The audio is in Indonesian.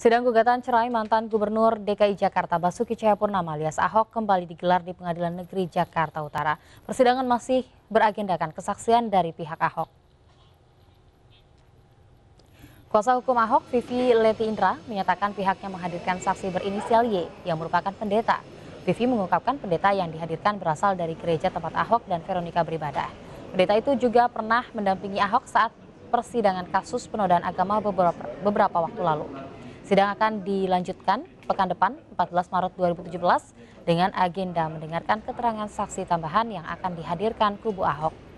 Sidang gugatan cerai mantan Gubernur DKI Jakarta Basuki Cahayapurnama alias Ahok kembali digelar di Pengadilan Negeri Jakarta Utara. Persidangan masih beragendakan kesaksian dari pihak Ahok. Kuasa hukum Ahok Vivi Leti Indra menyatakan pihaknya menghadirkan saksi berinisial Y yang merupakan pendeta. Vivi mengungkapkan pendeta yang dihadirkan berasal dari gereja tempat Ahok dan Veronica beribadah. Pendeta itu juga pernah mendampingi Ahok saat persidangan kasus penodaan agama beberapa, beberapa waktu lalu. Sidang akan dilanjutkan pekan depan 14 Maret 2017 dengan agenda mendengarkan keterangan saksi tambahan yang akan dihadirkan kubu Ahok.